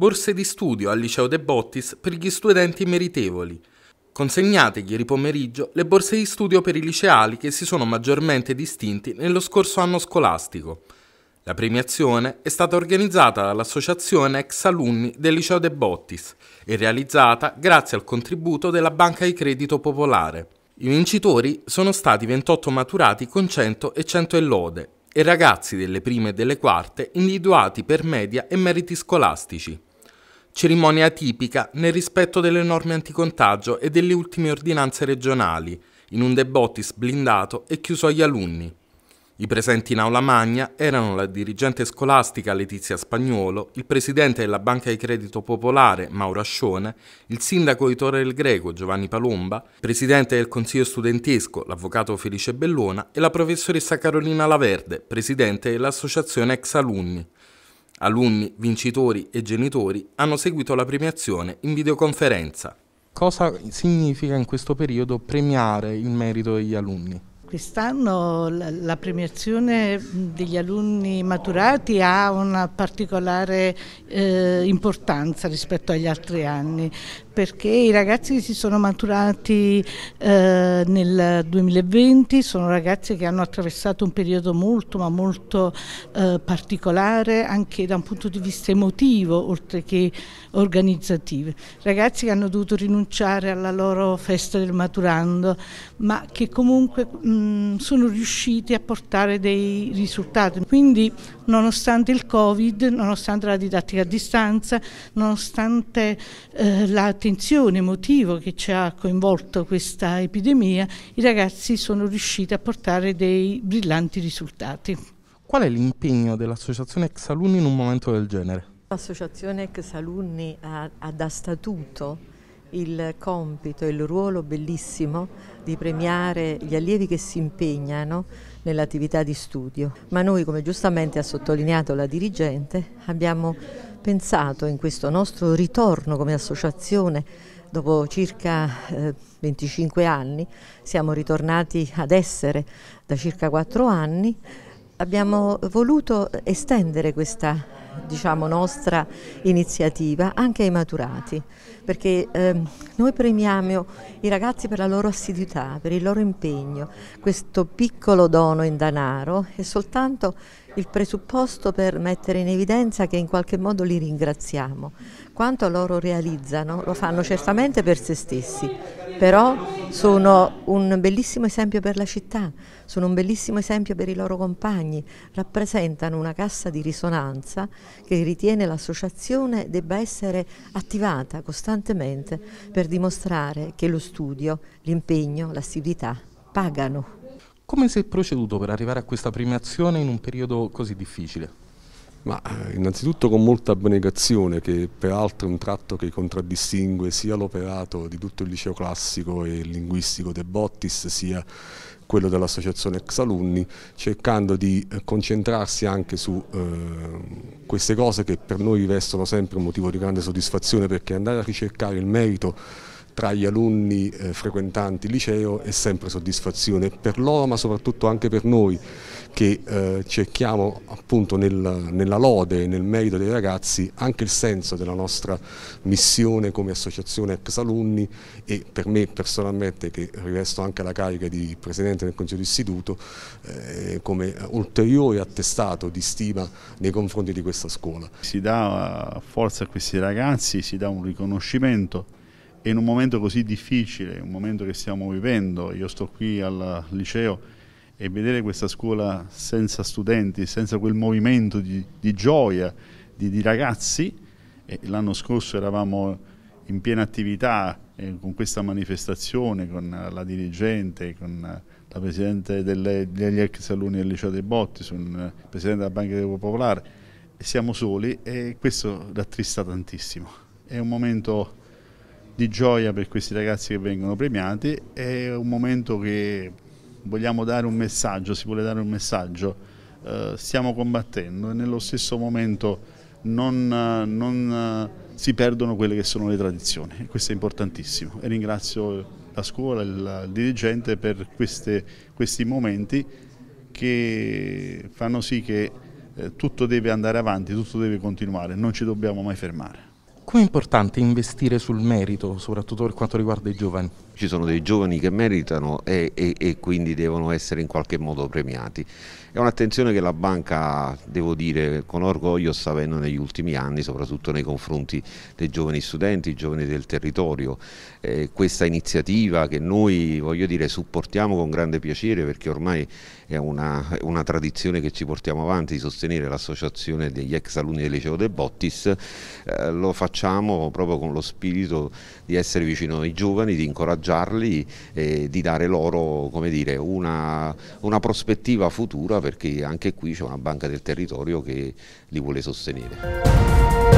borse di studio al liceo De Bottis per gli studenti meritevoli. Consegnate ieri pomeriggio le borse di studio per i liceali che si sono maggiormente distinti nello scorso anno scolastico. La premiazione è stata organizzata dall'associazione ex alunni del liceo De Bottis e realizzata grazie al contributo della Banca di Credito Popolare. I vincitori sono stati 28 maturati con 100 e 100 e lode e ragazzi delle prime e delle quarte individuati per media e meriti scolastici. Cerimonia atipica nel rispetto delle norme anticontagio e delle ultime ordinanze regionali, in un debottis blindato e chiuso agli alunni. I presenti in aula magna erano la dirigente scolastica Letizia Spagnuolo, il presidente della Banca di Credito Popolare Mauro Ascione, il sindaco di Torre del Greco Giovanni Palomba, presidente del consiglio studentesco l'avvocato Felice Bellona e la professoressa Carolina Laverde, presidente dell'associazione Ex Alunni. Alunni, vincitori e genitori hanno seguito la premiazione in videoconferenza. Cosa significa in questo periodo premiare il merito degli alunni? Quest'anno la premiazione degli alunni maturati ha una particolare eh, importanza rispetto agli altri anni perché i ragazzi che si sono maturati eh, nel 2020 sono ragazzi che hanno attraversato un periodo molto ma molto eh, particolare anche da un punto di vista emotivo oltre che organizzativo. Ragazzi che hanno dovuto rinunciare alla loro festa del maturando ma che comunque mh, sono riusciti a portare dei risultati. Quindi nonostante il Covid, nonostante la didattica a distanza, nonostante eh, la emotiva che ci ha coinvolto questa epidemia, i ragazzi sono riusciti a portare dei brillanti risultati. Qual è l'impegno dell'associazione ex alunni in un momento del genere? L'associazione ex alunni ha, ha da statuto il compito e il ruolo bellissimo di premiare gli allievi che si impegnano nell'attività di studio. Ma noi, come giustamente ha sottolineato la dirigente, abbiamo pensato in questo nostro ritorno come associazione dopo circa 25 eh, anni, siamo ritornati ad essere da circa 4 anni, abbiamo voluto estendere questa diciamo, nostra iniziativa anche ai maturati, perché eh, noi premiamo i ragazzi per la loro assiduità, per il loro impegno, questo piccolo dono in danaro è soltanto il presupposto per mettere in evidenza che in qualche modo li ringraziamo. Quanto loro realizzano lo fanno certamente per se stessi, però sono un bellissimo esempio per la città, sono un bellissimo esempio per i loro compagni, rappresentano una cassa di risonanza che ritiene l'associazione debba essere attivata costantemente per dimostrare che lo studio, l'impegno, l'assiduità pagano. Come si è proceduto per arrivare a questa premiazione in un periodo così difficile? Ma eh, innanzitutto con molta abnegazione che peraltro è un tratto che contraddistingue sia l'operato di tutto il liceo classico e linguistico De Bottis sia quello dell'associazione ex alunni, cercando di eh, concentrarsi anche su eh, queste cose che per noi rivestono sempre un motivo di grande soddisfazione perché andare a ricercare il merito tra gli alunni eh, frequentanti il liceo è sempre soddisfazione per loro ma soprattutto anche per noi che eh, cerchiamo appunto nel, nella lode e nel merito dei ragazzi anche il senso della nostra missione come associazione ex alunni e per me personalmente che rivesto anche la carica di Presidente del Consiglio d'Istituto eh, come ulteriore attestato di stima nei confronti di questa scuola. Si dà eh, forza a questi ragazzi, si dà un riconoscimento e in un momento così difficile, un momento che stiamo vivendo, io sto qui al liceo e vedere questa scuola senza studenti, senza quel movimento di, di gioia di, di ragazzi, l'anno scorso eravamo in piena attività eh, con questa manifestazione, con la dirigente, con la Presidente delle, degli ex alunni del Liceo dei Botti, il Presidente della Banca del Popolare, siamo soli e questo rattrista tantissimo. È un momento di gioia per questi ragazzi che vengono premiati, è un momento che vogliamo dare un messaggio, si vuole dare un messaggio, eh, stiamo combattendo e nello stesso momento non, non eh, si perdono quelle che sono le tradizioni questo è importantissimo e ringrazio la scuola, il, il dirigente per queste, questi momenti che fanno sì che eh, tutto deve andare avanti, tutto deve continuare, non ci dobbiamo mai fermare. Come ecco, importante investire sul merito, soprattutto per quanto riguarda i giovani? Ci sono dei giovani che meritano e, e, e quindi devono essere in qualche modo premiati. È un'attenzione che la banca, devo dire, con orgoglio sta avendo negli ultimi anni, soprattutto nei confronti dei giovani studenti, i giovani del territorio. Eh, questa iniziativa che noi, voglio dire, supportiamo con grande piacere perché ormai è una, una tradizione che ci portiamo avanti di sostenere l'associazione degli ex alunni del liceo De Bottis, eh, lo facciamo facciamo proprio con lo spirito di essere vicino ai giovani, di incoraggiarli e di dare loro dire, una, una prospettiva futura perché anche qui c'è una banca del territorio che li vuole sostenere.